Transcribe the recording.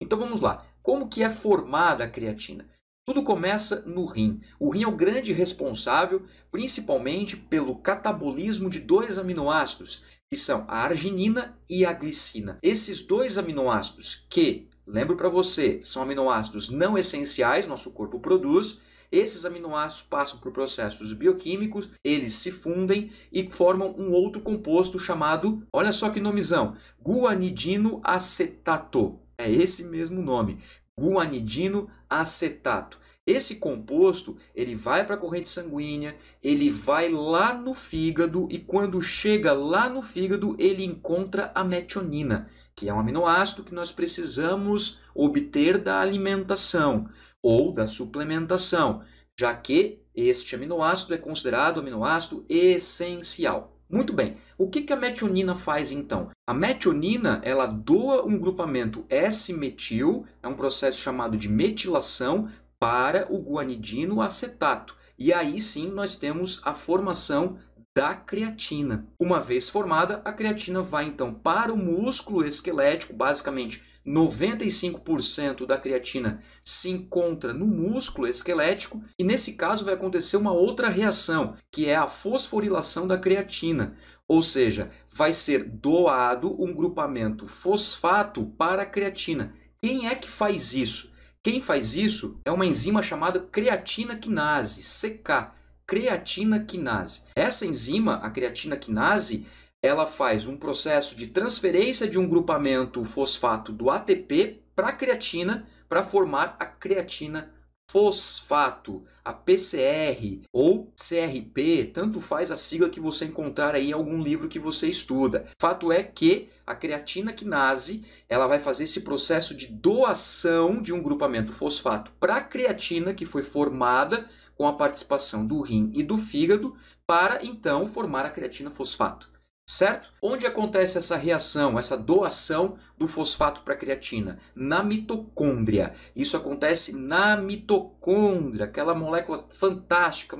Então vamos lá. Como que é formada a creatina? Tudo começa no rim. O rim é o grande responsável, principalmente pelo catabolismo de dois aminoácidos, que são a arginina e a glicina. Esses dois aminoácidos que, lembro para você, são aminoácidos não essenciais, nosso corpo produz, esses aminoácidos passam por processos bioquímicos, eles se fundem e formam um outro composto chamado, olha só que nomezão, guanidinoacetato é esse mesmo nome, guanidino acetato. Esse composto, ele vai para a corrente sanguínea, ele vai lá no fígado e quando chega lá no fígado, ele encontra a metionina, que é um aminoácido que nós precisamos obter da alimentação ou da suplementação, já que este aminoácido é considerado aminoácido essencial. Muito bem. O que, que a metionina faz então? A metionina ela doa um grupamento S-metil, é um processo chamado de metilação, para o guanidino acetato. E aí sim nós temos a formação da creatina. Uma vez formada, a creatina vai então para o músculo esquelético, basicamente 95% da creatina se encontra no músculo esquelético e nesse caso vai acontecer uma outra reação, que é a fosforilação da creatina, ou seja, vai ser doado um grupamento fosfato para a creatina. Quem é que faz isso? Quem faz isso é uma enzima chamada creatina quinase, CK, creatina quinase. Essa enzima, a creatina quinase, ela faz um processo de transferência de um grupamento fosfato do ATP para a creatina para formar a creatina fosfato, a PCR ou CRP, tanto faz a sigla que você encontrar aí em algum livro que você estuda. Fato é que a creatina quinase, ela vai fazer esse processo de doação de um grupamento fosfato para a creatina que foi formada com a participação do rim e do fígado para então formar a creatina fosfato certo? Onde acontece essa reação, essa doação do fosfato para creatina? Na mitocôndria. Isso acontece na mitocôndria, aquela molécula fantástica,